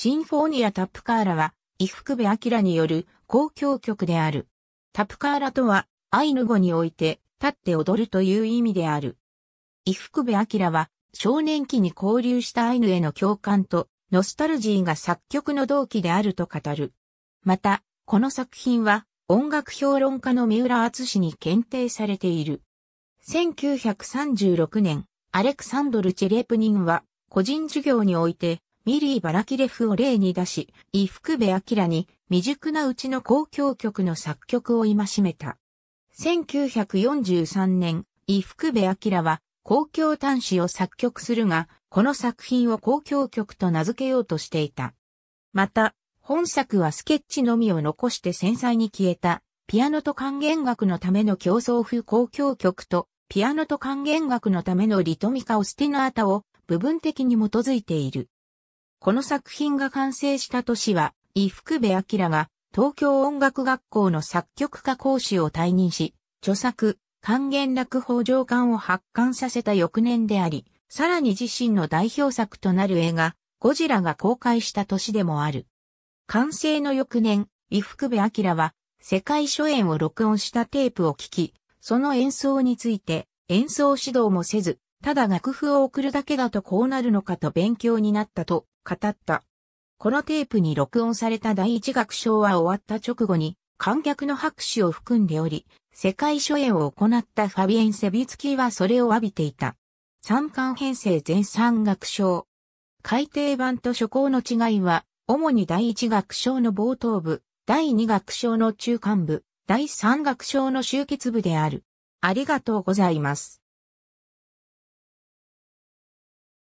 シンフォーニア・タップカーラは、伊福部明による公共曲である。タップカーラとは、アイヌ語において、立って踊るという意味である。伊福部明は、少年期に交流したアイヌへの共感と、ノスタルジーが作曲の動機であると語る。また、この作品は、音楽評論家の三浦厚氏に検定されている。1936年、アレクサンドル・チェレプニンは、個人授業において、ミリー・バラキレフを例に出し、伊福部明に未熟なうちの公共曲の作曲を戒めた。1943年、伊福部明は公共端子を作曲するが、この作品を公共曲と名付けようとしていた。また、本作はスケッチのみを残して繊細に消えた、ピアノと管弦楽のための競争風公共曲と、ピアノと管弦楽のためのリトミカ・オスティナータを部分的に基づいている。この作品が完成した年は、伊福部明が東京音楽学校の作曲家講師を退任し、著作、還元落法上巻を発刊させた翌年であり、さらに自身の代表作となる映画、ゴジラが公開した年でもある。完成の翌年、伊福部明は、世界初演を録音したテープを聞き、その演奏について、演奏指導もせず、ただ楽譜を送るだけだとこうなるのかと勉強になったと、語った。このテープに録音された第一楽章は終わった直後に、観客の拍手を含んでおり、世界初演を行ったファビエン・セビツキーはそれを浴びていた。三巻編成全三楽章。改訂版と初稿の違いは、主に第一楽章の冒頭部、第二楽章の中間部、第三楽章の終結部である。ありがとうございます。